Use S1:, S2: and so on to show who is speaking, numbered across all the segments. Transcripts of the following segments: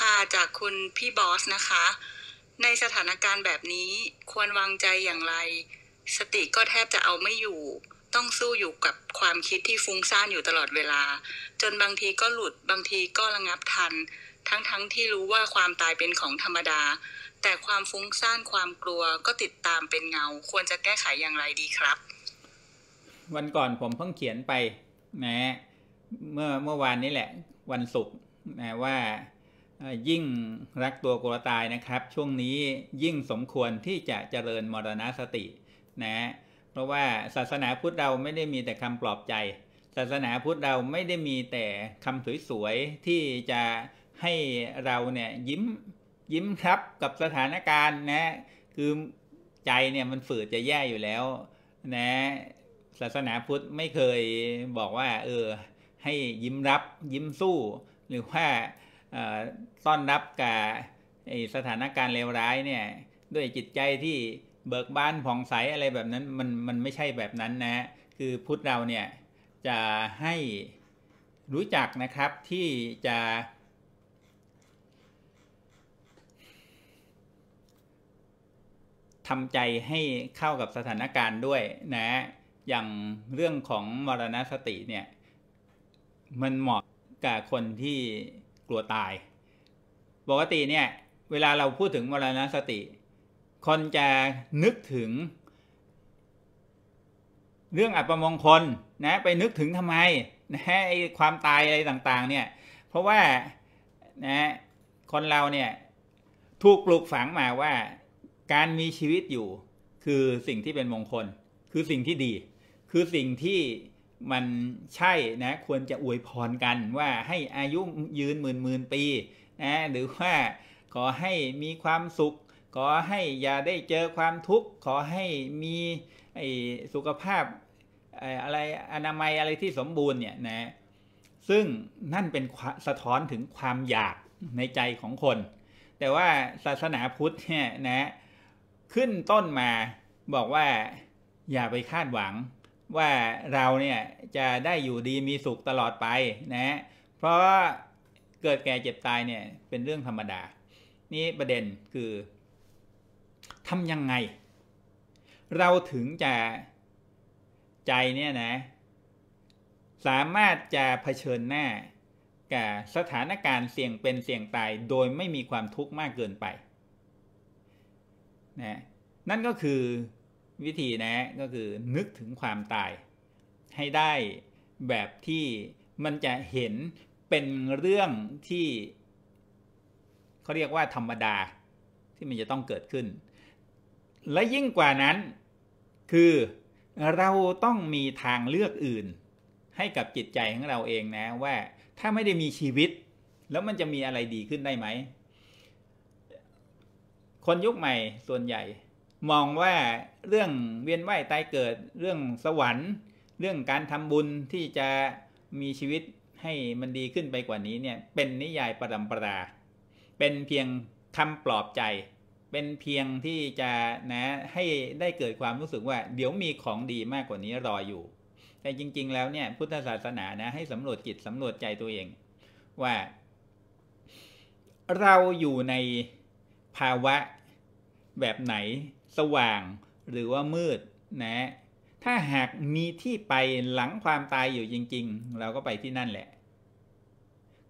S1: ค่ะจากคุณพี่บอสนะคะ ในสถานการณ์แบบนี้ควรวางใจอย่างไร สติก็แทบจะเอาไม่อยู่ ต้องสู้อยู่กับความคิดที่ฟุ้งซ่านอยู่ตลอดเวลา จนบางทีก็หลุดบางทีก็ระงับทัน ทั้งๆทที่รู้ว่าความตายเป็นของธรรมดา แต่ความฟุ้งซ่านความกลัวก็ติดตามเป็นเงา ควรจะแก้ไขอย่างไรดีครับ วันก่อนผมเพิ่งเขียนไปนะเมื่อเมื่อวานนี้แหละ วันศุกร์นะว่ายิ่งรักตัวกลัวตายนะครับ ช่วงนี้ยิ่งสมควรที่จะเจริญมรณสตินะเพราะว่าศาสนาพุทธเราไม่ได้มีแต่คำปลอบใจ ศาสนาพุทธเราไม่ได้มีแต่คำสวยๆที่จะให้เราเนี่ยยิ้มยิ้มครับกับสถานการณ์นะ คือใจเนี่ยมันฝืดจะแย่อยู่แล้วนะศาสนาพุทธไม่เคยบอกว่า เออให้ยิ้มรับยิ้มสู้หรือว่าต้อนรับกับสถานการณ์เลวร้ายเนี่ยด้วยจิตใจที่เบิกบานผ่องใสอะไรแบบนั้นมันมันไม่ใช่แบบนั้นนะ คือพุทธเราเนี่ยจะให้รู้จักนะครับที่จะทำใจให้เข้ากับสถานการณ์ด้วยนะ อย่างเรื่องของมรณสติเนี่ย มันเหมาะกับคนที่กลัวตาย ปกติเนี่ย เวลาเราพูดถึงมรณสติ คนจะนึกถึง เรื่องอัปมงคลนะ ไปนึกถึงทำไมนะไอความตายอะไรต่างๆ เนี่ย เพราะว่านะคนเราเนี่ย ถูกปลูกฝังมาว่าการมีชีวิตอยู่คือสิ่งที่เป็นมงคล คือสิ่งที่ดี คือสิ่งที่มันใช่นะควรจะอวยพรกันว่าให้อายุยืนหมื่นหมื่นปีนะหรือว่าขอให้มีความสุข ขอให้อย่าได้เจอความทุกข์ ขอให้มีสุขภาพ อะไรอนามัยอะไรที่สมบูรณ์เนี่ยนะซึ่งนั่นเป็นสะท้อนถึงความอยากในใจของคน แต่ว่าศาสนาพุทธเนี่ยนะขึ้นต้นมาบอกว่าอย่าไปคาดหวังว่าเราเนี่ยจะได้อยู่ดีมีสุขตลอดไปนะเพราะว่าเกิดแก่เจ็บตายเนี่ยเป็นเรื่องธรรมดา นี่ประเด็นคือทำยังไง เราถึงจะใจเนี่ยนะสามารถจะะเผชิญหน้ากับสถานการณ์เสี่ยงเป็นเสี่ยงตายโดยไม่มีความทุกข์มากเกินไปนะนั่นก็คือวิธีนะก็คือนึกถึงความตาย ให้ได้แบบที่มันจะเห็นเป็นเรื่องที่เขาเรียกว่าธรรมดาที่มันจะต้องเกิดขึ้น และยิ่งกว่านั้นคือเราต้องมีทางเลือกอื่น ให้กับจิตใจของเราเองนะว่าถ้าไม่ได้มีชีวิตแล้วมันจะมีอะไรดีขึ้นได้ไหม คนยุคใหม่ส่วนใหญ่มองว่าเรื่องเวียนว่ายตายเกิดเรื่องสวรรค์ เรื่องการทำบุญที่จะมีชีวิตให้มันดีขึ้นไปกว่านี้เนี่ยเป็นนิยายประดำประดาเป็นเพียงคำปลอบใจ เป็นเพียงที่จะนะให้ได้เกิดความรู้สึกว่า เดี๋ยวมีของดีมากกว่านี้รออยู่ แต่จริง ๆ แล้วเนี่ยพุทธศาสนานะให้สำรวจจิตสำรวจใจตัวเอง ว่า เราอยู่ในภาวะแบบไหนสว่างหรือว่ามืด นะ ถ้าหากมีที่ไปหลังความตายอยู่จริง ๆ เราก็ไปที่นั่นแหละ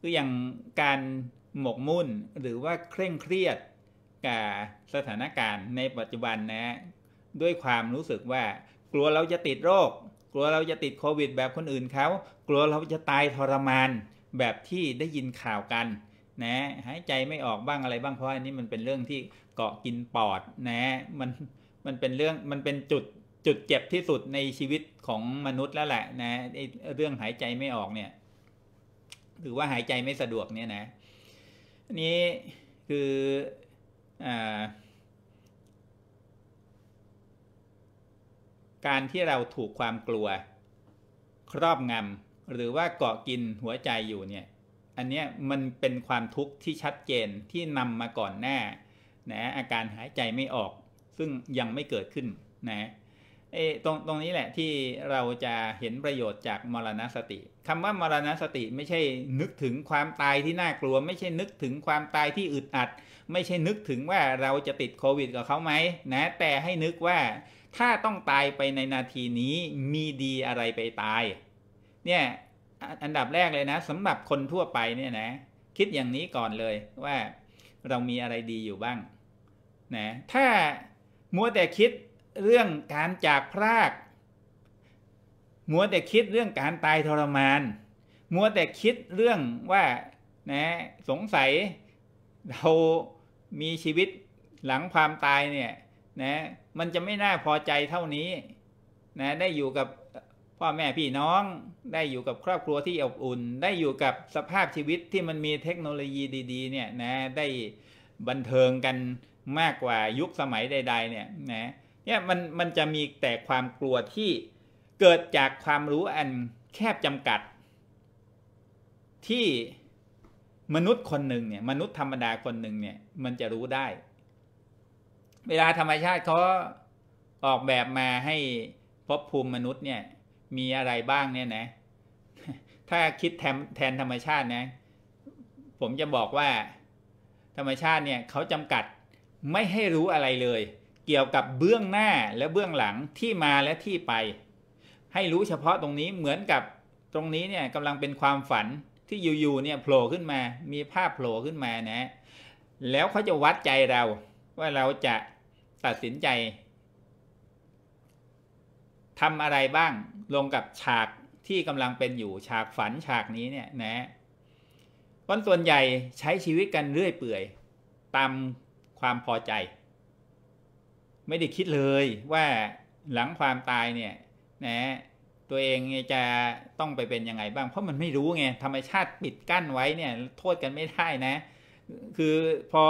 S1: คืออย่างการหมกมุ่นหรือว่าเคร่งเครียดกับสถานการณ์ในปัจจุบันนะ ด้วยความรู้สึกว่า กลัวเราจะติดโรค กลัวเราจะติดโควิด แบบคนอื่นเขากลัวเราจะตายทรมานแบบที่ได้ยินข่าวกัน นะหายใจไม่ออกบ้างอะไรบ้างเพราะอันนี้มันเป็นเรื่องที่เกาะกินปอดนะ มัน มันเป็นเรื่อง มันเป็นจุด จุดเจ็บที่สุดในชีวิตของมนุษย์แล้วแหละ นะ เรื่องหายใจไม่ออกเนี่ย หรือว่าหายใจไม่สะดวกเนี่ยนะนนี้คืออการที่เราถูกความกลัว ครอบงำ หรือว่าเกาะกินหัวใจอยู่เนี่ย อันเนี้ยมันเป็นความทุกข์ที่ชัดเจนที่นำมาก่อนหน้านะอาการหายใจไม่ออก ซึ่งยังไม่เกิดขึ้นนะตรงตรงนี้แหละที่เราจะเห็นประโยชน์จากมรณสติคำว่ามรณสติไม่ใช่นึกถึงความตายที่น่ากลัวไม่ใช่นึกถึงความตายที่อึดอัด ไม่ใช่นึกถึงว่าเราจะติดโควิดกับเขาไหมนะแต่ให้นึกว่าถ้าต้องตายไปในนาทีนี้มีดีอะไรไปตายเนี่ยอันดับแรกเลยนะสำหรับคนทั่วไปเนี่ยนะคิดอย่างนี้ก่อนเลยว่าเรามีอะไรดีอยู่บ้างนะถ้ามัวแต่คิดเรื่องการจากพราก มัวแต่คิดเรื่องการตายทรมาน มัวแต่คิดเรื่องว่านะสงสัยเรามีชีวิตหลังความตายเนี่ยนะมันจะไม่น่าพอใจเท่านี้นะได้อยู่กับพ่อแม่พี่น้อง ได้อยู่กับครอบครัวที่อบอุ่น ได้อยู่กับสภาพชีวิตที่มันมีเทคโนโลยีดีๆเนี่ยนะได้บันเทิงกันมากกว่ายุคสมัยใด ๆ เนี่ยนะเนี่ยมันมันจะมีแต่ความกลัวที่เกิดจากความรู้อันแคบจำกัด ที่มนุษย์คนหนึ่งเนี่ย มนุษย์ธรรมดาคนหนึ่งเนี่ยมันจะรู้ได้ เวลาธรรมชาติเขาออกแบบมาให้พบภูมิมนุษย์เนี่ยมีอะไรบ้างเนี่ยนะ ถ้าคิดแทนแทนธรรมชาตินะผมจะบอกว่า ธรรมชาติเนี่ยเขาจำกัดไม่ให้รู้อะไรเลย เกี่ยวกับเบื้องหน้าและเบื้องหลังที่มาและที่ไป ให้รู้เฉพาะตรงนี้เหมือนกับตรงนี้เนี่ยกำลังเป็นความฝันที่อยู่ๆเนี่ยโผล่ขึ้นมามีภาพโผล่ขึ้นมานะ แล้วเขาจะวัดใจเรา ว่าเราจะตัดสินใจทำอะไรบ้างลงกับฉากที่กำลังเป็นอยู่ฉากฝันฉากนี้เนี่ยนะคนส่วนใหญ่ใช้ชีวิตกันเรื่อยเปื่อยตามความพอใจไม่ได้คิดเลยว่าหลังความตายเนี่ย นะ ตัวเองจะต้องไปเป็นยังไงบ้าง เพราะมันไม่รู้ไงธรรมชาติปิดกั้นไว้เนี่ย โทษกันไม่ได้นะ คือพอ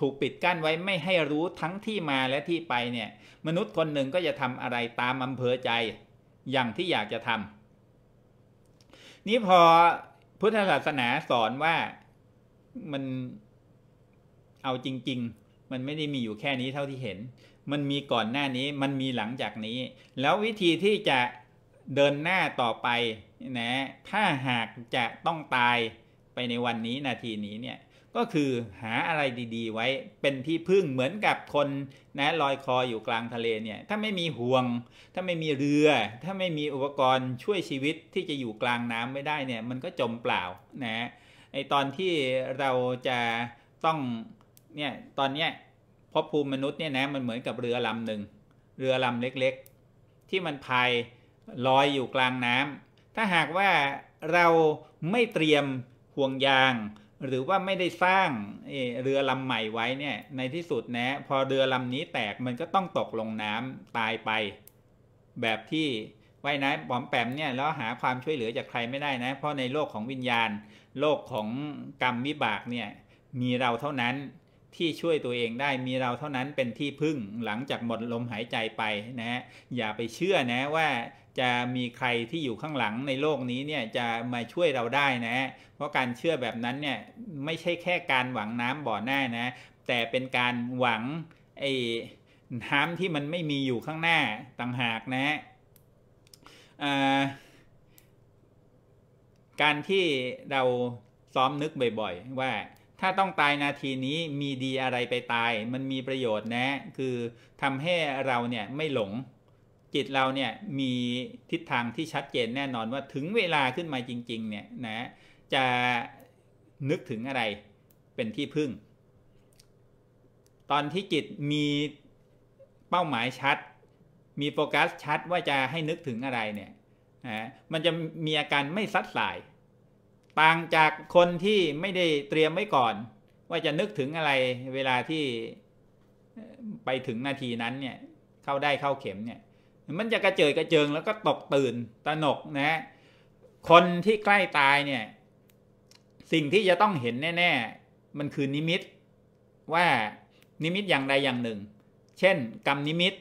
S1: ถูกปิดกั้นไว้ไม่ให้รู้ทั้งที่มาและที่ไปเนี่ย มนุษย์คนหนึ่งก็จะทำอะไรตามอำเภอใจอย่างที่อยากจะทำนี่พอพุทธศาสนาสอนว่ามันเอาจริงมันไม่ได้มีอยู่แค่นี้เท่าที่เห็น มันมีก่อนหน้านี้มันมีหลังจากนี้ แล้ววิธีที่จะเดินหน้าต่อไปนะถ้าหากจะต้องตายไปในวันนี้ นาทีนี้เนี่ย ก็คือหาอะไรดีๆไว้เป็นที่พึ่งเหมือนกับคนนะลอยคออยู่กลางทะเลเนี่ย ถ้าไม่มีห่วง ถ้าไม่มีเรือ ถ้าไม่มีอุปกรณ์ช่วยชีวิตที่จะอยู่กลางน้ำไม่ได้เนี่ย มันก็จมเปล่า นะไอตอนที่เราจะต้องเนี่ยตอนเนี้ยพบภูมิมนุษย์เนี่ยนะมันเหมือนกับเรือลำหนึ่ง เรือลำเล็กๆ ที่มันพายลอยอยู่กลางน้ำถ้าหากว่าเราไม่เตรียมห่วงยาง หรือว่าไม่ได้สร้างเรือลำใหม่ไว้เนี่ยในที่สุดนะพอเรือลำนี้แตกมันก็ต้องตกลงน้ำตายไป แบบที่ว่ายน้ำปอมแปมเนี่ยแล้วหาความช่วยเหลือจากใครไม่ได้นะ เพราะในโลกของวิญญาณ โลกของกรรมวิบากเนี่ยมีเราเท่านั้นที่ช่วยตัวเองได้มีเราเท่านั้นเป็นที่พึ่งหลังจากหมดลมหายใจไปนะฮะอย่าไปเชื่อนะว่าจะมีใครที่อยู่ข้างหลังในโลกนี้เนี่ยจะมาช่วยเราได้นะ เพราะการเชื่อแบบนั้นเนี่ยไม่ใช่แค่การหวังน้ำบ่อหน้านะ แต่เป็นการหวังไอ้น้ำที่มันไม่มีอยู่ข้างหน้าต่างหากนะฮะการที่เราซ้อมนึกบ่อย ๆ ว่าถ้าต้องตายนาทีนี้มีดีอะไรไปตาย มันมีประโยชน์นะคือทำให้เราเนี่ยไม่หลงจิตเราเนี่ยมีทิศทางที่ชัดเจนแน่นอนว่าถึงเวลาขึ้นมาจริงๆเนี่ยนะจะนึกถึงอะไรเป็นที่พึ่ง ตอนที่จิตมีเป้าหมายชัด มีโฟกัสชัดว่าจะให้นึกถึงอะไรเนี่ยนะมันจะมีอาการไม่ซัดสายต่างจากคนที่ไม่ได้เตรียมไว้ก่อน ว่าจะนึกถึงอะไรเวลาที่ไปถึงนาทีนั้นเนี่ยเข้าได้เข้าเข็มเนี่ยมันจะกระเจิดกระเจิงแล้วก็ตกตื่นตะหนกนะคนที่ใกล้ตายเนี่ย สิ่งที่จะต้องเห็นแน่ๆ มันคือนิมิต ว่านิมิตอย่างใดอย่างหนึ่ง เช่น กรรมนิมิต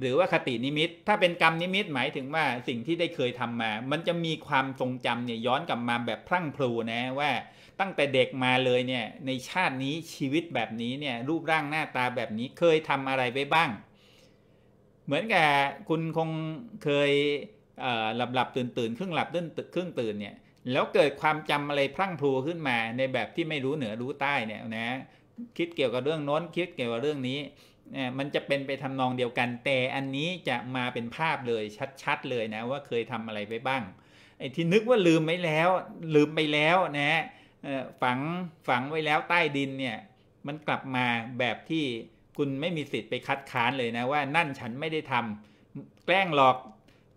S1: หรือว่าคตินิมิต ถ้าเป็นกรรม นิมิตหมายถึงว่าสิ่งที่ได้เคยทำมา มันจะมีความทรงจำเนี่ยย้อนกลับมาแบบพรั่งพลูนะว่าตั้งแต่เด็กมาเลยเนี่ยในชาตินี้ชีวิตแบบนี้เนี่ยรูปร่างหน้าตาแบบนี้เคยทำอะไรไปบ้าง เหมือนกับคุณคงเคยหลับหลับ ตื่นตื่นครึ่งหลับตื่นครึ่งตื่นเนี่ยแล้วเกิดความจำอะไรพรั่งพลูขึ้นมาในแบบที่ไม่รู้เหนือรู้ใต้เนี่ยนะคิดเกี่ยวกับเรื่องโน้นคิดเกี่ยวกับเรื่องนี้มันจะเป็นไปทำนองเดียวกันแต่อันนี้จะมาเป็นภาพเลย ชัดๆ เลยนะ ว่าเคยทำอะไรไปบ้างไอ้ที่นึกว่าลืมไปแล้วลืมไปแล้วนะฝังฝังไว้แล้วใต้ดินเนี่ยมันกลับมาแบบที่คุณไม่มีสิทธิ์ไปคัดค้านเลยนะว่านั่นฉันไม่ได้ทำแกล้งหลอก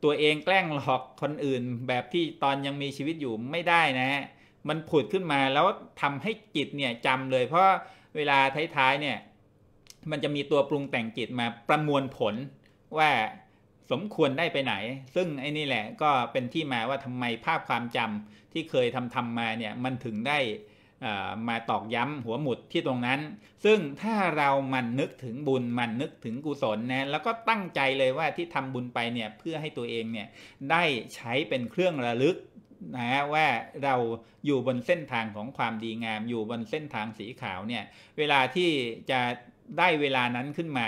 S1: ตัวเองแกล้งหลอกคนอื่น แบบที่ตอนยังมีชีวิตอยู่ไม่ได้นะ มันผุดขึ้นมาแล้วทำให้จิตเนี่ยจำเลย เพราะเวลาท้ายๆเนี่ยมันจะมีตัวปรุงแต่งจิตมาประมวลผลว่าสมควรได้ไปไหน ซึ่งไอ้นี่แหละก็เป็นที่มาว่าทำไมภาพความจำที่เคยทำทำมาเนี่ยมันถึงได้มาตอกย้ำหัวหมุดที่ตรงนั้น ซึ่งถ้าเรามันนึกถึงบุญมันนึกถึงกุศลนะแล้วก็ตั้งใจเลยว่าที่ทำบุญไปเนี่ยเพื่อให้ตัวเองเนี่ยได้ใช้เป็นเครื่องระลึกนะฮะว่าเราอยู่บนเส้นทางของความดีงาม อยู่บนเส้นทางสีขาวเนี่ยเวลาที่จะได้เวลานั้นขึ้นมา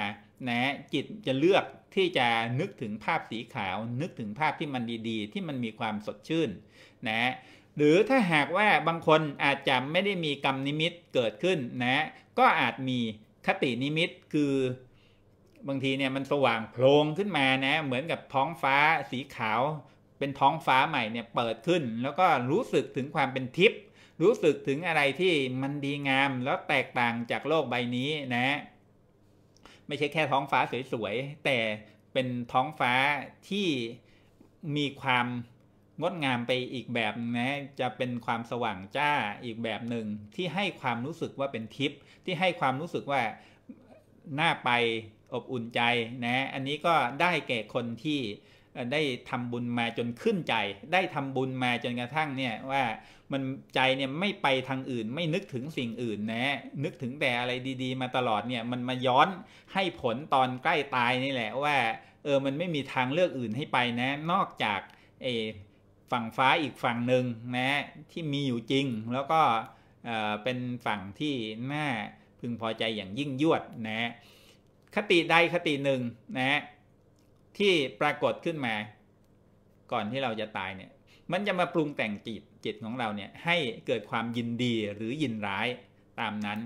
S1: นะจิตจะเลือกที่จะนึกถึงภาพสีขาว นึกถึงภาพที่มันดีๆ ที่มันมีความสดชื่น นะหรือถ้าหากว่าบางคนอาจจะไม่ได้มีกรรมนิมิตเกิดขึ้น นะก็อาจมีคตินิมิตคือบางทีเนี่ยมันสว่างโพลงขึ้นมานะเหมือนกับท้องฟ้าสีขาว เป็นท้องฟ้าใหม่เนี่ยเปิดขึ้น แล้วก็รู้สึกถึงความเป็นทิพย์รู้สึกถึงอะไรที่มันดีงามแล้วแตกต่างจากโลกใบนี้นะ ไม่ใช่แค่ท้องฟ้าสวยๆแต่เป็นท้องฟ้าที่มีความงดงามไปอีกแบบนะจะเป็นความสว่างจ้าอีกแบบหนึ่งที่ให้ความรู้สึกว่าเป็นทิพย์ที่ให้ความรู้สึกว่าน่าไปอบอุ่นใจนะ อันนี้ก็ได้แก่คนที่ได้ทำบุญมาจนขึ้นใจ ได้ทำบุญมาจนกระทั่งเนี่ยว่ามันใจเนี่ยไม่ไปทางอื่น ไม่นึกถึงสิ่งอื่นนะ นึกถึงแต่อะไรดี ๆ มาตลอดเนี่ยมันมาย้อนให้ผลตอนใกล้ตายนี่แหละว่าเออมันไม่มีทางเลือกอื่นให้ไปนะ นอกจากเอฝั่งฟ้าอีกฝั่งหนึ่งนะที่มีอยู่จริง แล้วก็เออเป็นฝั่งที่น่าพึงพอใจอย่างยิ่งยวดนะคติใดคติหนึ่งนะที่ปรากฏขึ้นมา ก่อนที่เราจะตายเนี่ยมันจะมาปรุงแต่งจิตจิตของเราเนี่ยให้เกิดความยินดีหรือยินร้ายตามนั้น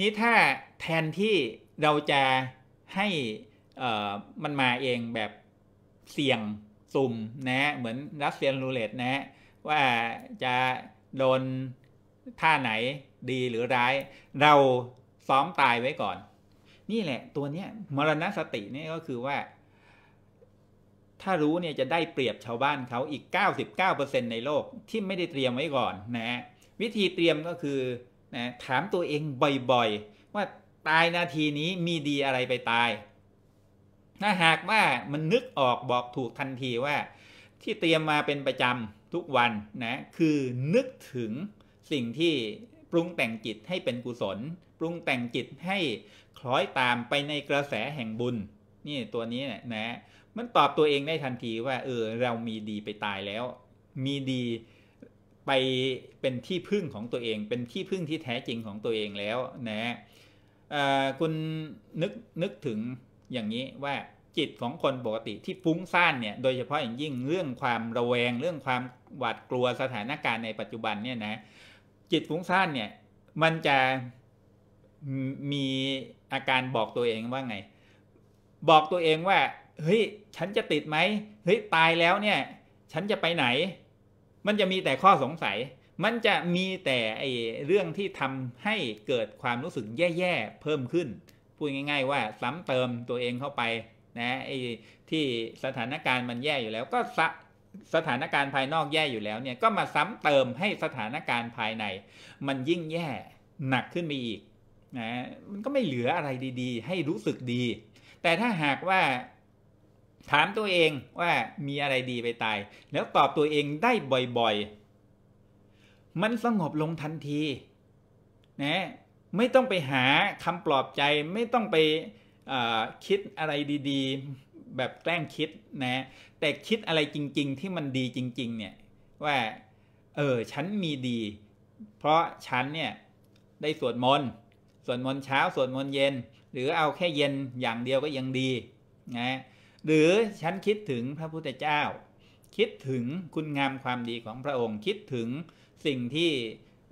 S1: นี้ถ้าแทนที่เราจะให้มันมาเองแบบเสี่ยงสุ่มนะเหมือนรัสเซียนรูเลตนะว่าจะโดนท่าไหนดีหรือร้าย เราซ้อมตายไว้ก่อนนี่แหละตัวเนี้ยมรณสติเนี่ยก็คือว่า ถ้ารู้เนี่ยจะได้เปรียบชาวบ้านเขาอีก 99%ในโลกที่ไม่ได้เตรียมไว้ก่อนนะฮะวิธีเตรียมก็คือนะถามตัวเองบ่อยๆว่าตายนาทีนี้มีดีอะไรไปตาย ถ้าหากว่ามันนึกออกบอกถูกทันทีว่า ที่เตรียมมาเป็นประจำทุกวันนะคือนึกถึงสิ่งที่ปรุงแต่งจิตให้เป็นกุศล ปรุงแต่งจิตให้คล้อยตามไปในกระแสแห่งบุญนี่ตัวนี้เนี่ยนะมันตอบตัวเองได้ทันทีว่าเออเรามีดีไปตายแล้ว มีดีไปเป็นที่พึ่งของตัวเอง เป็นที่พึ่งที่แท้จริงของตัวเองแล้ว นะคุณนึกนึกถึงอย่างนี้ว่าจิตของคนปกติที่ฟุ้งซ่านเนี่ย โดยเฉพาะอย่างยิ่งเรื่องความระแวงเรื่องความหวาดกลัวสถานการณ์ในปัจจุบันเนี่ยนะ จิตฟุ้งซ่านเนี่ย มันจะมีอาการบอกตัวเองว่าไง บอกตัวเองว่าเฮ้ยฉันจะติดไหมเฮ้ยตายแล้วเนี่ยฉันจะไปไหน มันจะมีแต่ข้อสงสัย มันจะมีแต่ไอเรื่องที่ทำให้เกิดความรู้สึกแย่ๆเพิ่มขึ้นพูดง่าย ๆ ว่าซ้ำเติมตัวเองเข้าไปนะไอที่สถานการณ์มันแย่อยู่แล้ว ก็สสถานการณ์ภายนอกแย่อยู่แล้วเนี่ยก็มาซ้ำเติมให้สถานการณ์ภายในมันยิ่งแย่หนักขึ้นไปอีกนะมันก็ไม่เหลืออะไรดีๆให้รู้สึกดี แต่ถ้าหากว่าถามตัวเองว่ามีอะไรดีไปตาย แล้วตอบตัวเองได้บ่อยๆ มันสงบลงทันที นะ ไม่ต้องไปหาคำปลอบใจ ไม่ต้องไปคิดอะไรดีๆ แบบแกล้งคิดนะ แต่คิดอะไรจริงๆที่มันดีจริงๆเนี่ยว่าเออฉันมีดีเพราะฉันเนี่ยได้สวดมนต์สวดมนต์เช้าสวดมนต์เย็น หรือเอาแค่เย็นอย่างเดียวก็ยังดีนะหรือฉันคิดถึงพระพุทธเจ้า คิดถึงคุณงามความดีของพระองค์ คิดถึงสิ่งที่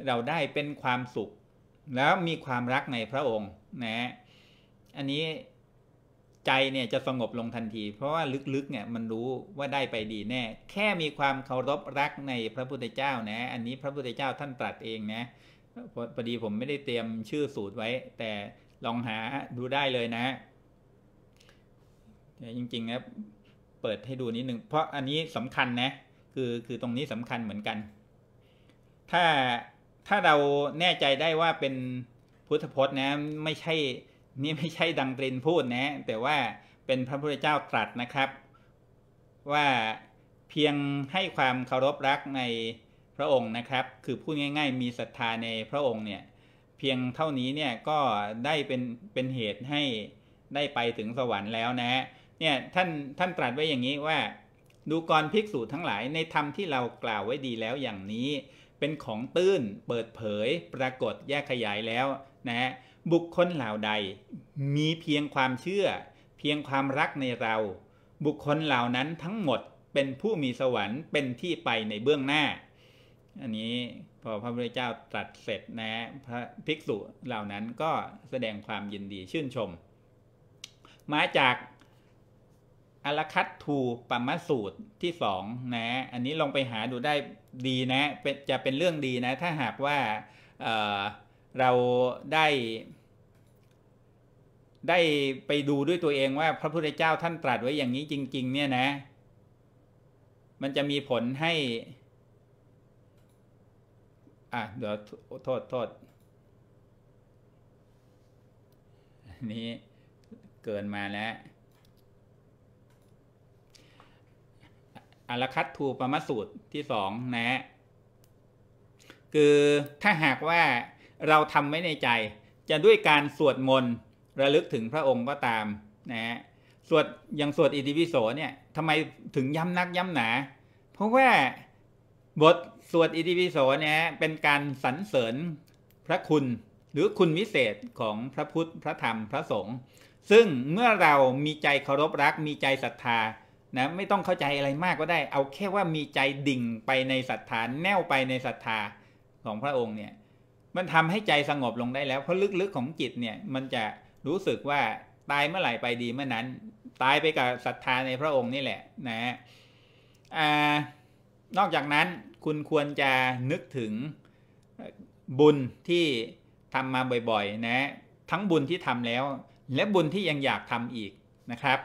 S1: เราได้เป็นความสุข แล้วมีความรักในพระองค์นะอันนี้ใจเนี่ยจะสงบลงทันที เพราะว่าลึกๆเนี่ยมันรู้ว่าได้ไปดีแน่ แค่มีความเคารพรักในพระพุทธเจ้านะอันนี้พระพุทธเจ้าท่านตรัสเองนะพอดีผมไม่ได้เตรียมชื่อสูตรไว้ แต่ลองหาดูได้เลยนะจริงๆนะเปิดให้ดูนิดนึงเพราะอันนี้สำคัญนะคือคือตรงนี้สำคัญเหมือนกัน ถ้าถ้าเราแน่ใจได้ว่าเป็นพุทธพจน์นะ ไม่ใช่นี่ไม่ใช่ดังตรินพูดนะ แต่ว่าเป็นพระพุทธเจ้าตรัสนะครับ ว่าเพียงให้ความเคารพรักในพระองค์นะครับ คือพูดง่าย ๆ มีศรัทธาในพระองค์เนี่ย เพียงเท่านี้เนี่ยก็ได้เป็นเป็นเหตุให้ได้ไปถึงสวรรค์แล้วนะฮะเนี่ยท่านท่านตรัสไว้อย่างนี้ว่า ดูกรภิกษุทั้งหลายในธรรมที่เรากล่าวไว้ดีแล้วอย่างนี้ เป็นของตื้นเปิดเผยปรากฏแยกขยายแล้วนะฮะ บุคคลเหล่าใดมีเพียงความเชื่อ เพียงความรักในเรา บุคคลเหล่านั้นทั้งหมดเป็นผู้มีสวรรค์ เป็นที่ไปในเบื้องหน้าอันนี้พอพระพุทธเจ้าตรัสเสร็จนะ พระภิกษุเหล่านั้นก็แสดงความยินดีชื่นชม มาจาก อลคัตทูปมสูตรที่สองนะ อันนี้ลองไปหาดูได้ดีนะเป็นจะเป็นเรื่องดีนะถ้าหากว่าเเราได้ได้ไปดูด้วยตัวเองว่าพระพุทธเจ้าท่านตรัสไว้อย่างนี้จริงๆเนี่ยนะ มันจะมีผลให้อ่ะเดี๋ยวโทษโทษนี้เกินมาแล้วอลคัตทูปมสูตรที่สองนะคือถ้าหากว่าเราทำไว้ในใจ จะด้วยการสวดมนต์ ระลึกถึงพระองค์ก็ตามนะสวดอย่างสวดอิติปิโสเนี่ยทำไมถึงย้ำนักย้ำหนา เพราะว่าบทสวดอิติปิโสเนี่ยเป็นการสรรเสริญพระคุณหรือคุณวิเศษของพระพุทธพระธรรมพระสงฆ์ซึ่งเมื่อเรามีใจเคารพรัก มีใจศรัทธานะไม่ต้องเข้าใจอะไรมากก็ได้ เอาแค่ว่ามีใจดิ่งไปในศรัทธา แนวไปในศรัทธาของพระองค์เนี่ยมันทำให้ใจสงบลงได้แล้ว เพราะลึกๆของจิตเนี่ยมันจะรู้สึกว่าตายเมื่อไหร่ไปดีเมื่อนั้นตายไปกับศรัทธาในพระองค์นี่แหละนะฮะนอกจากนั้นคุณควรจะนึกถึงบุญที่ทำมาบ่อยๆ นะ ทั้งบุญที่ทำแล้ว และบุญที่ยังอยากทำอีกนะครับ